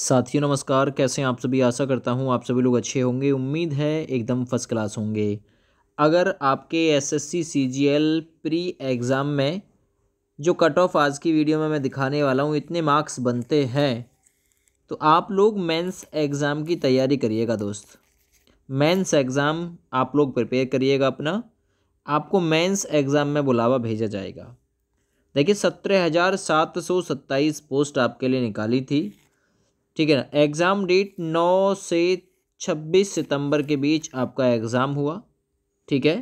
साथियों नमस्कार कैसे हैं आप सभी आशा करता हूं आप सभी लोग अच्छे होंगे उम्मीद है एकदम फर्स्ट क्लास होंगे अगर आपके एसएससी सीजीएल प्री एग्ज़ाम में जो कट ऑफ आज की वीडियो में मैं दिखाने वाला हूं इतने मार्क्स बनते हैं तो आप लोग मेंस एग्ज़ाम की तैयारी करिएगा दोस्त मेंस एग्ज़ाम आप लोग प्रिपेयर करिएगा अपना आपको मैंस एग्ज़ाम में बुलावा भेजा जाएगा देखिए सत्रह हज़ार सात सौ सत्ताईस पोस्ट आपके लिए निकाली थी ठीक है ना एग्ज़ाम डेट नौ से छब्बीस सितंबर के बीच आपका एग्ज़ाम हुआ ठीक है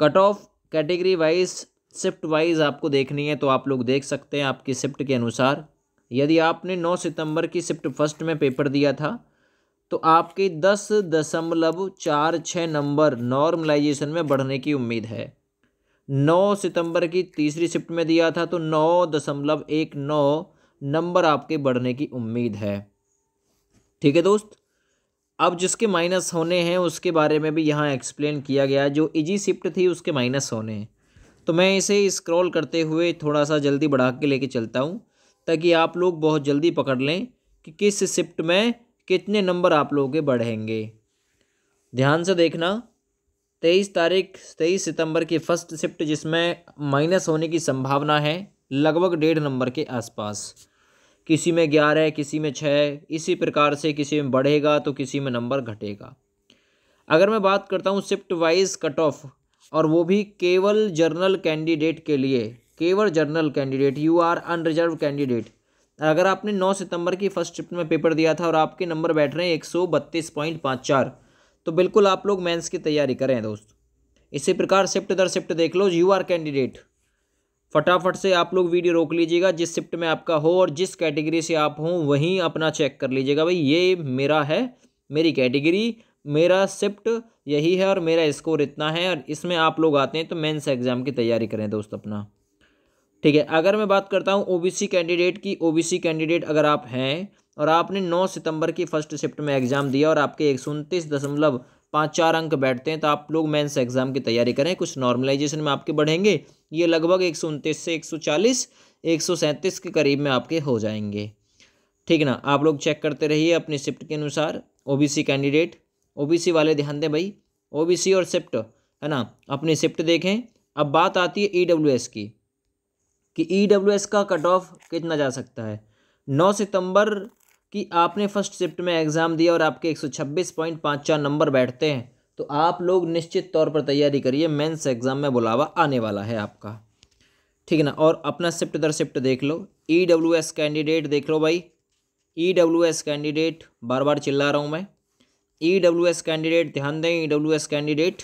cut off category wise shift wise आपको देखनी है तो आप लोग देख सकते हैं आपकी शिफ्ट के अनुसार यदि आपने नौ सितंबर की शिफ्ट फर्स्ट में पेपर दिया था तो आपके दस दशमलव चार छः नंबर नॉर्मलाइजेशन में बढ़ने की उम्मीद है नौ सितंबर की तीसरी शिफ्ट में दिया था तो नौ दशमलव एक नौ नंबर आपके बढ़ने की उम्मीद है ठीक है दोस्त अब जिसके माइनस होने हैं उसके बारे में भी यहाँ एक्सप्लेन किया गया जो इजी e शिफ्ट थी उसके माइनस होने हैं तो मैं इसे स्क्रॉल करते हुए थोड़ा सा जल्दी बढ़ा के लेके चलता हूँ ताकि आप लोग बहुत जल्दी पकड़ लें कि किस शिफ्ट में कितने नंबर आप लोगों के बढ़ेंगे ध्यान से देखना तेईस तारीख तेईस सितंबर की फ़र्स्ट शिफ्ट जिसमें माइनस होने की संभावना है लगभग डेढ़ नंबर के आसपास किसी में ग्यारह किसी में छः इसी प्रकार से किसी में बढ़ेगा तो किसी में नंबर घटेगा अगर मैं बात करता हूँ शिफ्ट वाइज कट ऑफ और वो भी केवल जर्नल कैंडिडेट के लिए केवल general candidate U R unreserved candidate अगर आपने 9 सितंबर की फर्स्ट शिफ्ट में पेपर दिया था और आपके नंबर बैठ रहे हैं एक तो बिल्कुल आप लोग मेंस की तैयारी करें दोस्त इसी प्रकार शिफ्ट दर शिफ्ट देख लो यू आर कैंडिडेट फटाफट से आप लोग वीडियो रोक लीजिएगा जिस शिफ्ट में आपका हो और जिस कैटेगरी से आप हों वहीं अपना चेक कर लीजिएगा भाई ये मेरा है मेरी कैटेगरी मेरा शिफ्ट यही है और मेरा स्कोर इतना है और इसमें आप लोग आते हैं तो मेंस एग्ज़ाम की तैयारी करें दोस्त अपना ठीक है अगर मैं बात करता हूँ ओ कैंडिडेट की ओ कैंडिडेट अगर आप हैं और आपने 9 सितंबर की फर्स्ट शिफ्ट में एग्ज़ाम दिया और आपके एक दशमलव पाँच चार अंक बैठते हैं तो आप लोग मेंस एग्जाम की तैयारी करें कुछ नॉर्मलाइजेशन में आपके बढ़ेंगे ये लगभग एक से एक सौ के करीब में आपके हो जाएंगे ठीक ना आप लोग चेक करते रहिए अपनी शिफ्ट के अनुसार ओबीसी कैंडिडेट ओबीसी वाले ध्यान दें भाई ओबीसी और शिफ्ट है ना अपनी शिफ्ट देखें अब बात आती है ई की कि ई का कट ऑफ कितना जा सकता है नौ सितंबर कि आपने फर्स्ट शिफ्ट में एग्ज़ाम दिया और आपके एक सौ छब्बीस पॉइंट पाँच चार नंबर बैठते हैं तो आप लोग निश्चित तौर पर तैयारी करिए मेंस एग्ज़ाम में बुलावा आने वाला है आपका ठीक है ना और अपना शिफ्ट दर शिफ्ट देख लो ई डब्ल्यू एस कैंडिडेट देख लो भाई ई डब्ल्यू एस कैंडिडेट बार बार चिल्ला रहा हूँ मैं ई डब्ल्यू एस कैंडिडेट ध्यान दें E W S candidate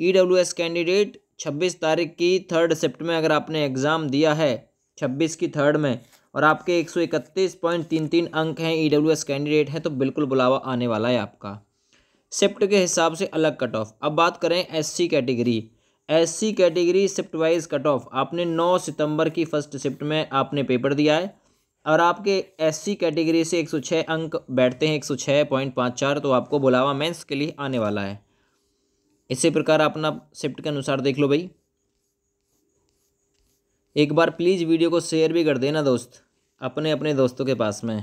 E W S candidate छब्बीस तारीख की थर्ड शिफ्ट में अगर आपने एग्ज़ाम दिया है छब्बीस की थर्ड में और आपके एक सौ इकतीस पॉइंट तीन तीन अंक हैं ई डब्ल्यू एस कैंडिडेट हैं तो बिल्कुल बुलावा आने वाला है आपका शिफ्ट के हिसाब से अलग कट ऑफ अब बात करें S C category S C category shift wise cut off आपने नौ सितंबर की फर्स्ट शिफ्ट में आपने पेपर दिया है और आपके एस सी कैटेगरी से एक सौ छः अंक बैठते हैं एक सौ छः पॉइंट पाँच चार तो आपको बुलावा मेंस के लिए आने वाला है इसी प्रकार अपना शिफ्ट के अनुसार देख लो भाई एक बार प्लीज़ वीडियो को शेयर भी कर देना दोस्त अपने अपने दोस्तों के पास में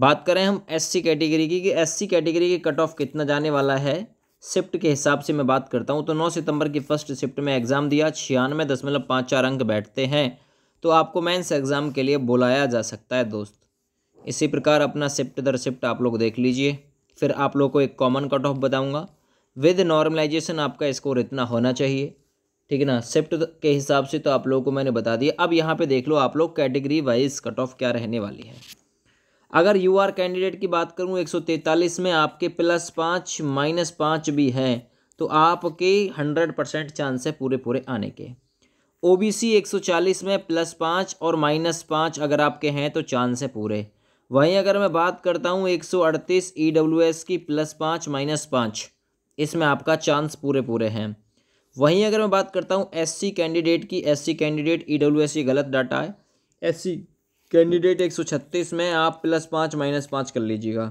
बात करें हम एससी कैटेगरी की कि एससी कैटेगरी की कट ऑफ कितना जाने वाला है शिफ्ट के हिसाब से मैं बात करता हूँ तो 9 सितंबर की फर्स्ट शिफ्ट में एग्ज़ाम दिया छियानवे दशमलव पाँच चार अंक बैठते हैं तो आपको मेंस एग्ज़ाम के लिए बुलाया जा सकता है दोस्त इसी प्रकार अपना शिफ्ट दर शिफ्ट आप लोग देख लीजिए फिर आप लोग को एक कॉमन कट ऑफ बताऊँगा विद नॉर्मलाइजेशन आपका स्कोर इतना होना चाहिए ठीक है ना शिफ्ट के हिसाब से तो आप लोगों को मैंने बता दिया अब यहाँ पे देख लो आप लोग कैटेगरी वाइज कट ऑफ क्या रहने वाली है अगर यू आर कैंडिडेट की बात करूँ एक में आपके प्लस पाँच माइनस पाँच भी हैं तो आपके हंड्रेड परसेंट चांस है पूरे पूरे आने के ओ बी सी एक सौ चालीस में प्लस पाँच और माइनस पाँच अगर आपके हैं तो चांस है पूरे वहीं अगर मैं बात करता हूँ एक सौ अड़तीस ई डब्ल्यू एस की प्लस पाँच माइनस पाँच इसमें आपका चांस पूरे पूरे हैं वहीं अगर मैं बात करता हूँ एस कैंडिडेट की एस कैंडिडेट ईडब्ल्यूएससी गलत डाटा है एस कैंडिडेट एक सौ छत्तीस में आप प्लस पाँच माइनस पाँच कर लीजिएगा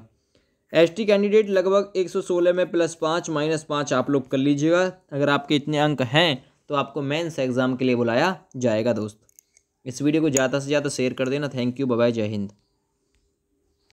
एसटी कैंडिडेट लगभग एक सौ सोलह में प्लस पाँच माइनस पाँच आप लोग कर लीजिएगा अगर आपके इतने अंक हैं तो आपको मेंस एग्ज़ाम के लिए बुलाया जाएगा दोस्त इस वीडियो को ज़्यादा से ज़्यादा शेयर कर देना थैंक यू बाय जय हिंद